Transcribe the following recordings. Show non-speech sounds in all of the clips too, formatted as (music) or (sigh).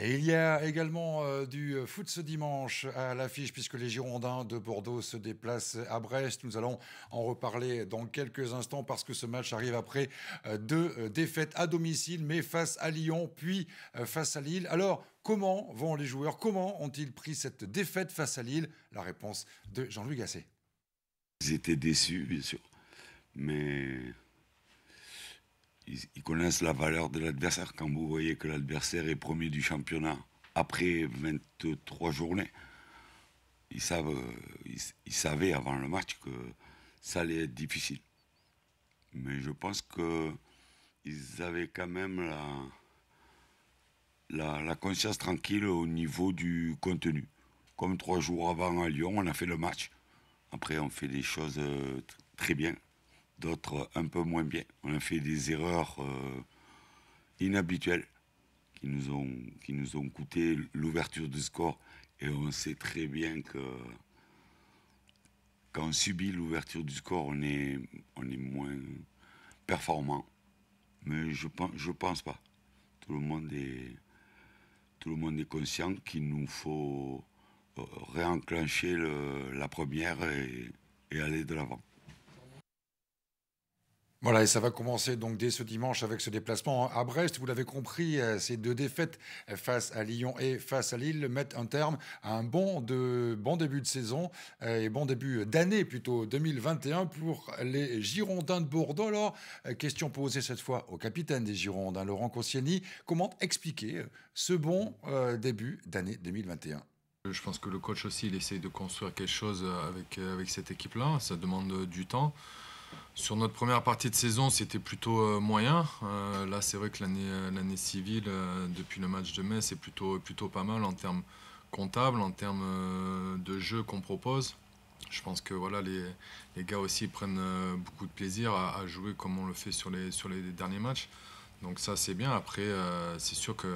Et il y a également euh, du euh, foot ce dimanche à l'affiche puisque les Girondins de Bordeaux se déplacent à Brest. Nous allons en reparler dans quelques instants parce que ce match arrive après euh, deux défaites à domicile mais face à Lyon puis face à Lille. Alors comment vont les joueurs Comment ont-ils pris cette défaite face à Lille La réponse de Jean-Louis Gasset. Ils étaient déçus bien sûr mais ils, connaissent la valeur de l'adversaire. Quand vous voyez que l'adversaire est premier du championnat après 23 journées, ils, savent, ils, savaient avant le match que ça allait être difficile. Mais je pense qu'ils avaient quand même la, conscience tranquille au niveau du contenu. Comme trois jours avant à Lyon, on a fait le match. Après, on fait des choses euh, très bien d'autres un peu moins bien. On a fait des erreurs euh, inhabituelles qui nous ont, qui nous ont coûté l'ouverture du score. Et on sait très bien que quand on subit l'ouverture du score, on est, on est moins performant. Mais je pense, je pense pas. Tout le monde est, tout le monde est conscient qu'il nous faut euh, réenclencher la première et aller de l'avant. Voilà, et ça va commencer donc dès ce dimanche avec ce déplacement à Brest. Vous l'avez compris, euh, ces deux défaites face à Lyon et face à Lille mettent un terme à un bon, de, bon début de saison euh, et bon début d'année plutôt 2021 pour les Girondins de Bordeaux. Alors, euh, question posée cette fois au capitaine des Girondins, Laurent Cossiani. Comment expliquer ce bon début d'année 2021 je pense que le coach aussi, il essaye de construire quelque chose avec, avec cette équipe-là. Ça demande du temps. Sur notre première partie de saison, c'était plutôt euh, moyen. Euh, là, c'est vrai que l'année euh, civile, depuis le match de mai, c'est plutôt, plutôt pas mal en termes comptables, en termes de jeu qu'on propose. Je pense que voilà, les, gars aussi prennent beaucoup de plaisir à, jouer comme on le fait sur les, sur les derniers matchs. Donc ça, c'est bien. Après, c'est sûr que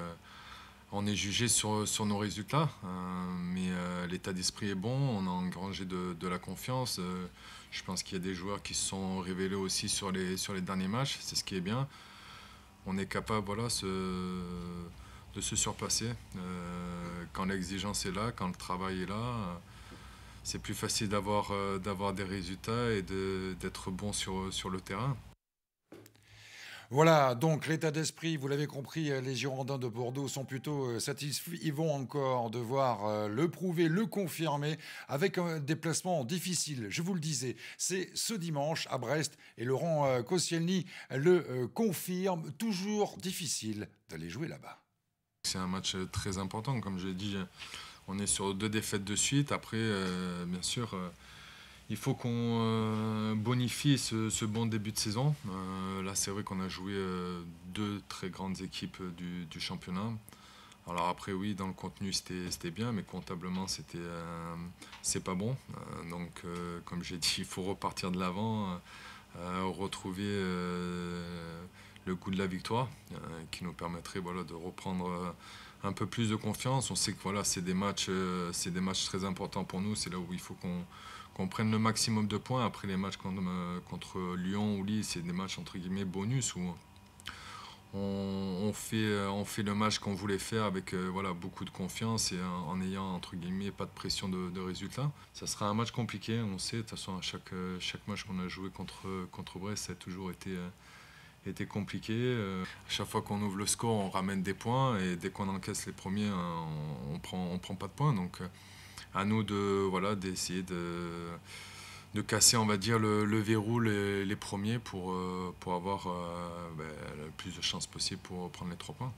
on est jugé sur, nos résultats, hein, mais euh, l'état d'esprit est bon, on a engrangé de, de la confiance. Euh, je pense qu'il y a des joueurs qui se sont révélés aussi sur les, sur les derniers matchs, c'est ce qui est bien. On est capable voilà, de se surpasser. Euh, quand l'exigence est là, quand le travail est là, c'est plus facile d'avoir des résultats et d'être bon sur, sur le terrain. Voilà, donc l'état d'esprit, vous l'avez compris, euh, les Girondins de Bordeaux sont plutôt euh, satisfaits. Ils vont encore devoir euh, le prouver, le confirmer avec un déplacement difficile. Je vous le disais, c'est ce dimanche à Brest et Laurent Koscielny le confirme. Toujours difficile d'aller jouer là-bas. C'est un match très important, comme je l'ai dit. On est sur deux défaites de suite. Après, bien sûr. Il faut qu'on euh, bonifie ce, bon début de saison. Euh, là, c'est vrai qu'on a joué euh, deux très grandes équipes du, championnat. Alors après, oui, dans le contenu, c'était bien, mais comptablement, c'était c'est pas bon. donc, comme j'ai (laughs) dit, il faut repartir de l'avant, retrouver le goût de la victoire, qui nous permettrait voilà, de reprendre un peu plus de confiance. On sait que voilà, c'est des matchs, c'est des matchs très importants pour nous. C'est là où il faut qu'on on prenne le maximum de points. Après les matchs euh, contre, Lyon ou Lille, c'est des matchs entre guillemets bonus où on, on, fait, euh, on fait le match qu'on voulait faire avec euh, voilà, beaucoup de confiance et en, ayant entre guillemets pas de pression de, résultat. Ça sera un match compliqué, on sait. De toute façon, chaque, chaque match qu'on a joué contre, contre Brest, a toujours été, compliqué. chaque fois qu'on ouvre le score, on ramène des points et dès qu'on encaisse les premiers, hein, on, on, prend, on prend pas de points. Donc, à nous de voilà d'essayer de, de casser on va dire le, verrou les, les, premiers pour, euh, pour avoir euh, ben, le plus de chances possible pour prendre les trois points.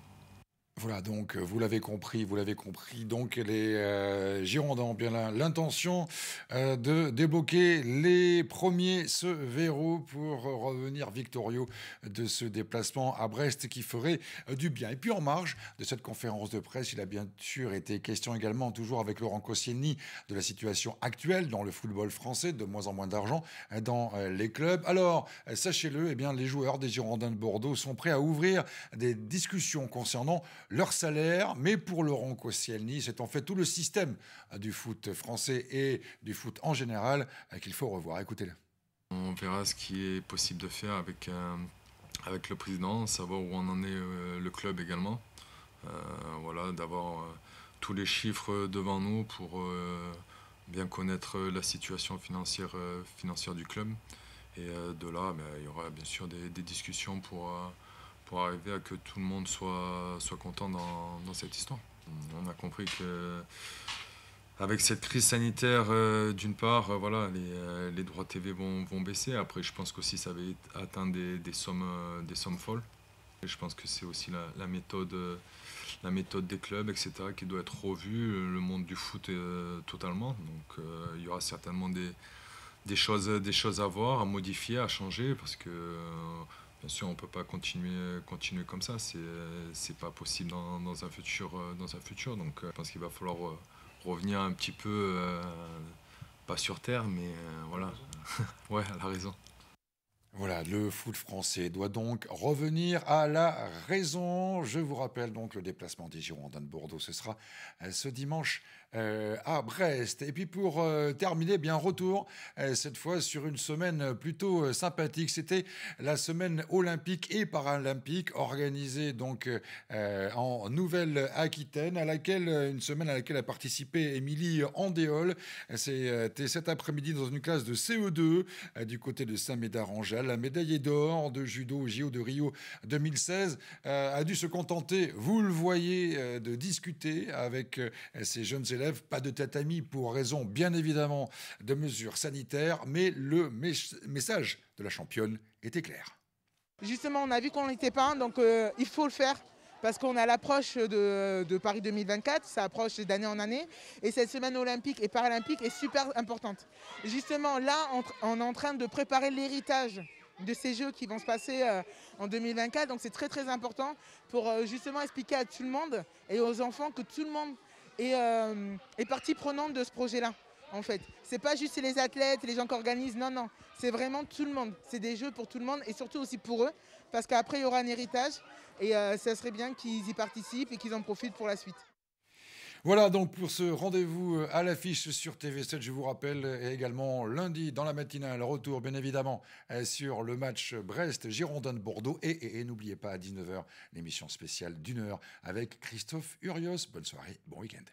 Voilà, donc euh, vous l'avez compris, vous l'avez compris. Donc les euh, Girondins ont bien l'intention euh, de débloquer les premiers ce verrou pour revenir victorieux de ce déplacement à Brest qui ferait du bien. Et puis en marge de cette conférence de presse, il a bien sûr été question également, toujours avec Laurent Koscielny, de la situation actuelle dans le football français, de moins en moins d'argent dans les clubs. Alors, sachez-le, eh bien les joueurs des Girondins de Bordeaux sont prêts à ouvrir des discussions concernant leur salaire, mais pour Laurent Koscielny, c'est en fait tout le système euh, du foot français et du foot en général euh, qu'il faut revoir. Écoutez-le. On verra ce qui est possible de faire avec, euh, avec le président, savoir où en est le club également. voilà, d'avoir tous les chiffres devant nous pour bien connaître la situation financière, financière du club. Et de là, ben, il y aura bien sûr des, des discussions pour pour arriver à que tout le monde soit, soit content dans, cette histoire. On a compris que avec cette crise sanitaire, euh, d'une part, euh, voilà, les, euh, les, droits TV vont, baisser. Après, je pense qu'aussi ça avait atteint des, des sommes, des sommes folles. Et je pense que c'est aussi la, méthode, la méthode des clubs, etc., qui doit être revue. Le monde du foot totalement. Donc, il y aura certainement des, des, choses, des choses à voir, à modifier, à changer, parce que bien sûr, on ne peut pas continuer, continuer comme ça. Ce n'est pas possible dans, un futur, euh, dans un futur. Donc, euh, je pense qu'il va falloir euh, revenir un petit peu, pas sur Terre, mais voilà. (laughs) ouais, à la raison. Voilà, le foot français doit donc revenir à la raison. Je vous rappelle donc le déplacement des Girondins de Bordeaux. Ce sera ce dimanche euh, à Brest. Et puis pour euh, terminer, bien retour euh, cette fois sur une semaine plutôt sympathique. C'était la semaine olympique et paralympique organisée donc en Nouvelle-Aquitaine, à laquelle une semaine à laquelle a participé Émilie Andéol. C'était cet après-midi dans une classe de CE2 du côté de Saint-Médard-en-Jalles. La médaillée d'or de judo au JO de Rio 2016 a dû se contenter, vous le voyez, de discuter avec ces jeunes élèves pas de tatami pour raison bien évidemment de mesures sanitaires, mais le message de la championne était clair. Justement, on a vu qu'on n'était pas un, donc euh, il faut le faire parce qu'on a l'approche de, de, Paris 2024, ça approche d'année en année, et cette semaine olympique et paralympique est super importante. Justement, là, on, est en train de préparer l'héritage de ces Jeux qui vont se passer euh, en 2024, donc c'est très très important pour euh, justement expliquer à tout le monde et aux enfants que tout le monde et, euh, partie prenante de ce projet-là. En fait, c'est pas juste les athlètes, les gens qui organisent, non, non, c'est vraiment tout le monde. C'est des jeux pour tout le monde et surtout aussi pour eux, parce qu'après il y aura un héritage et euh, ça serait bien qu'ils y participent et qu'ils en profitent pour la suite. Voilà donc pour ce rendez-vous euh, à l'affiche sur TV7, je vous rappelle, également lundi dans la le retour bien évidemment euh, sur le match brest girondin bordeaux Et, et n'oubliez pas à 19h l'émission spéciale d'une heure avec Christophe Urios. Bonne soirée, bon week-end.